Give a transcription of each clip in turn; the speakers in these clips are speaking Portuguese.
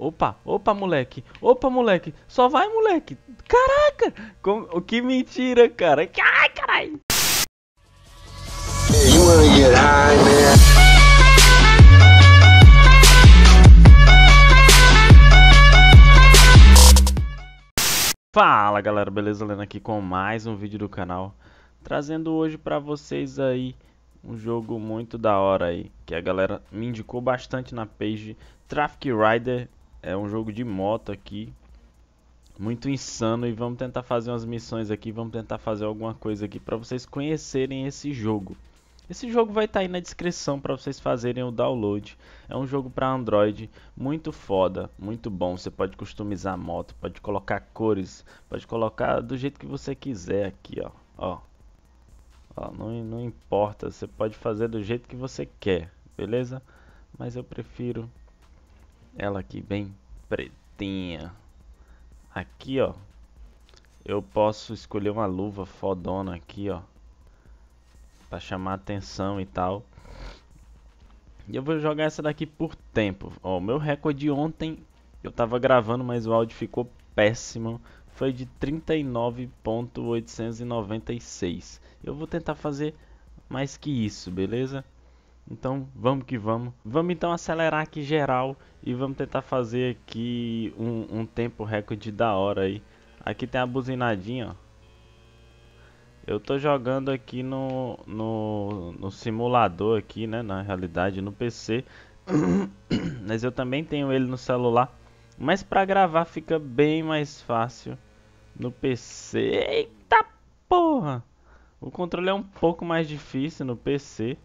Opa, opa, moleque. Opa, moleque. Só vai, moleque. Caraca! Como... Que mentira, cara. Ai, caralho. Fala galera, beleza? Lendo aqui com mais um vídeo do canal Trazendo hoje pra vocês aí um jogo muito da hora aí Que a galera me indicou bastante na page Traffic Rider é um jogo de moto aqui. Muito insano e vamos tentar fazer umas missões aqui, vamos tentar fazer alguma coisa aqui para vocês conhecerem esse jogo. Esse jogo vai estar tá aí na descrição para vocês fazerem o download. É um jogo para Android, muito foda, muito bom. Você pode customizar a moto, pode colocar cores, pode colocar do jeito que você quiser aqui, ó. Ó. ó não, não importa, você pode fazer do jeito que você quer, beleza? Mas eu prefiro ela aqui bem pretinha. Aqui, ó. Eu posso escolher uma luva fodona aqui, ó. Pra chamar atenção e tal. E eu vou jogar essa daqui por tempo. Ó, o meu recorde ontem, eu tava gravando, mas o áudio ficou péssimo. Foi de 39.896. Eu vou tentar fazer mais que isso, beleza? Então vamos que vamos. Vamos então acelerar aqui geral e vamos tentar fazer aqui um, um tempo recorde da hora aí. Aqui tem a buzinadinha, ó. Eu tô jogando aqui no, no, no simulador aqui, né, na realidade, no PC. Mas eu também tenho ele no celular. Mas pra gravar fica bem mais fácil no PC. Eita porra! O controle é um pouco mais difícil no PC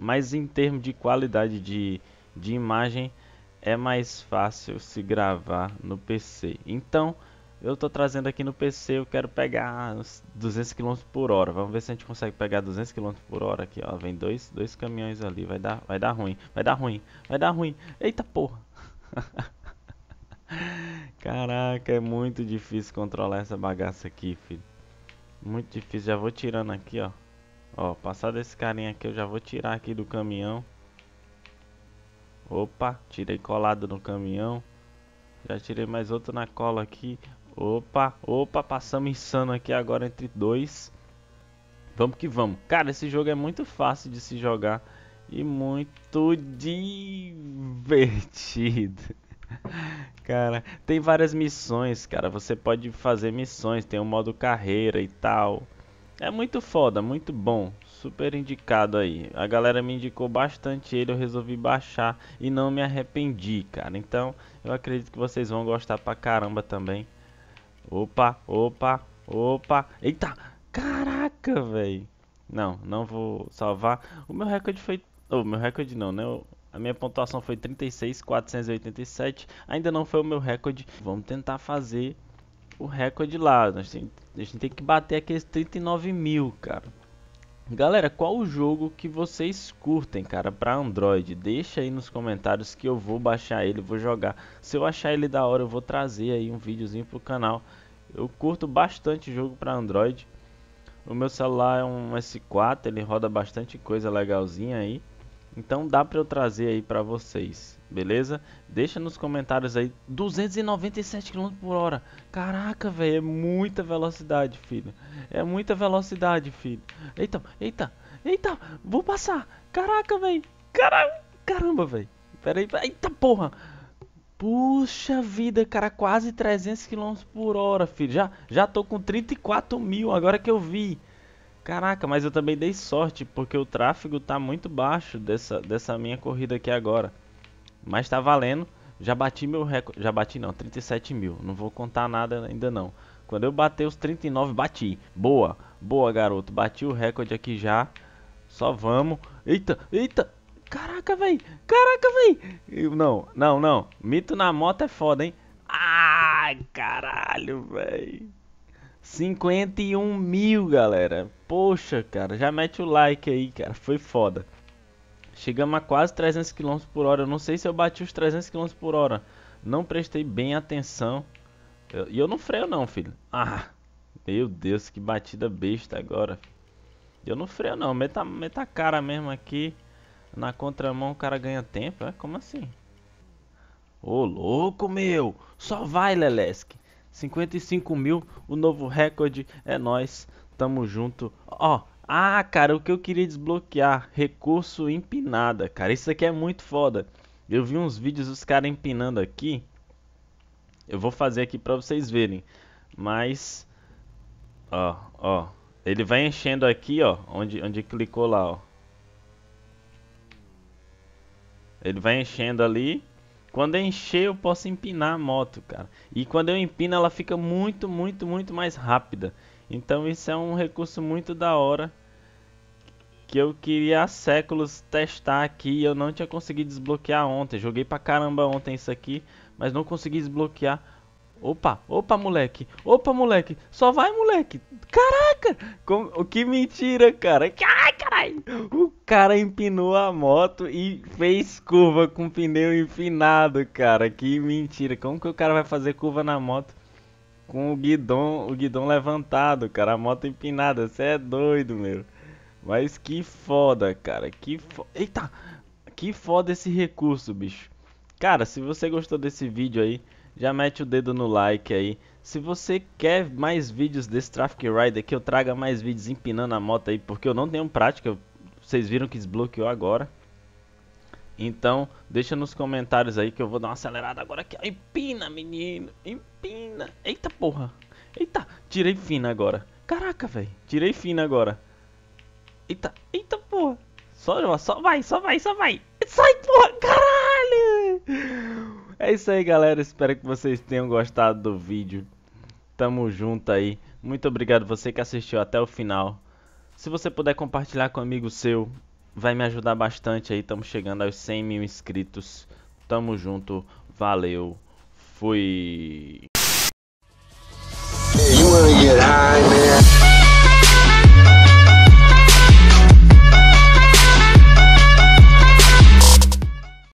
mas em termos de qualidade de, de imagem é mais fácil se gravar no PC. Então eu estou trazendo aqui no PC, eu quero pegar 200 km por hora. Vamos ver se a gente consegue pegar 200 km por hora aqui, ó. Vem dois, dois caminhões ali, vai dar, vai dar ruim, vai dar ruim, vai dar ruim. Eita porra! Caraca, é muito difícil controlar essa bagaça aqui, filho. Muito difícil, já vou tirando aqui, ó. Ó, passar desse carinha aqui, eu já vou tirar aqui do caminhão. Opa, tirei colado no caminhão. Já tirei mais outro na cola aqui. Opa, opa, passamos insano aqui agora entre dois. Vamos que vamos. Cara, esse jogo é muito fácil de se jogar e muito divertido. Cara, tem várias missões, cara. Você pode fazer missões, tem o um modo carreira e tal. É muito foda, muito bom. Super indicado aí. A galera me indicou bastante ele, eu resolvi baixar e não me arrependi, cara. Então, eu acredito que vocês vão gostar pra caramba também. Opa, opa, opa. Eita! Caraca, velho. Não, não vou salvar. O meu recorde foi... O oh, meu recorde não, né? Eu... A minha pontuação foi 36.487. Ainda não foi o meu recorde. Vamos tentar fazer o recorde lá. Nós temos, a gente tem que bater aqueles 39 mil, cara. Galera, qual o jogo que vocês curtem, cara, pra Android? Deixa aí nos comentários que eu vou baixar ele, vou jogar. Se eu achar ele da hora, eu vou trazer aí um videozinho pro canal. Eu curto bastante jogo pra Android. O meu celular é um S4, ele roda bastante coisa legalzinha aí. Então dá para eu trazer aí para vocês, beleza? Deixa nos comentários aí 297 km por hora. Caraca, velho, é muita velocidade, filho. É muita velocidade, filho. Eita, eita, eita, vou passar. Caraca, velho. Cara, caramba, velho. Pera aí, eita porra. Puxa vida, cara, quase 300 km por hora, filho. Já, já tô com 34 mil agora que eu vi. Caraca, mas eu também dei sorte, porque o tráfego tá muito baixo dessa, dessa minha corrida aqui agora. Mas tá valendo. Já bati meu recorde. Já bati não, 37 mil. Não vou contar nada ainda não. Quando eu bater os 39, bati. Boa, boa, garoto. Bati o recorde aqui já. Só vamos. Eita, eita. Caraca, véi. Caraca, véi. Não, não, não. Mito na moto é foda, hein. Ai, caralho, véi. 51 mil, galera. Poxa, cara, já mete o like aí, cara. Foi foda. Chegamos a quase 300 km por hora. Eu não sei se eu bati os 300 km por hora. Não prestei bem atenção. E eu, eu, não freio não, filho. Ah, meu Deus, que batida besta agora. Eu não freio não. Meta, meta cara mesmo aqui. Na contramão o cara ganha tempo. É, como assim? Ô, louco, meu. Só vai, Lelesk. 55 mil, o novo recorde é nós, tamo junto. Ó, oh, ah, cara, o que eu queria desbloquear? Recurso empinada, cara. Isso aqui é muito foda. Eu vi uns vídeos dos caras empinando aqui. Eu vou fazer aqui pra vocês verem. Mas, ó, ó. Ele vai enchendo aqui, ó, onde, onde clicou lá, ó. Ele vai enchendo ali. Quando eu encher, eu posso empinar a moto, cara. E quando eu empino, ela fica muito, muito, muito mais rápida. Então isso é um recurso muito da hora. Que eu queria há séculos testar aqui e eu não tinha conseguido desbloquear ontem. Joguei pra caramba ontem isso aqui, mas não consegui desbloquear. Opa, opa moleque, opa moleque, só vai moleque. Caraca, como, que mentira, cara. Ai, caralho cara empinou a moto e fez curva com pneu empinado, cara. Que mentira. Como que o cara vai fazer curva na moto com o guidão, o guidão levantado, cara? A moto empinada. Você é doido, meu. Mas que foda, cara. Que foda. Eita! Que foda esse recurso, bicho. Cara, se você gostou desse vídeo aí, já mete o dedo no like aí. Se você quer mais vídeos desse Traffic Rider, que eu traga mais vídeos empinando a moto aí, porque eu não tenho prática, vocês viram que desbloqueou agora. Então, deixa nos comentários aí que eu vou dar uma acelerada agora aqui. É empina, menino. Empina. Eita porra. Eita, tirei fina agora. Caraca, velho. Tirei fina agora. Eita, eita porra. Só, só vai, só vai, só vai. Sai, porra, caralho. É isso aí, galera. Espero que vocês tenham gostado do vídeo. Tamo junto aí. Muito obrigado você que assistiu até o final. Se você puder compartilhar com um amigo seu, vai me ajudar bastante aí. Estamos chegando aos 100 mil inscritos. Tamo junto, valeu, fui.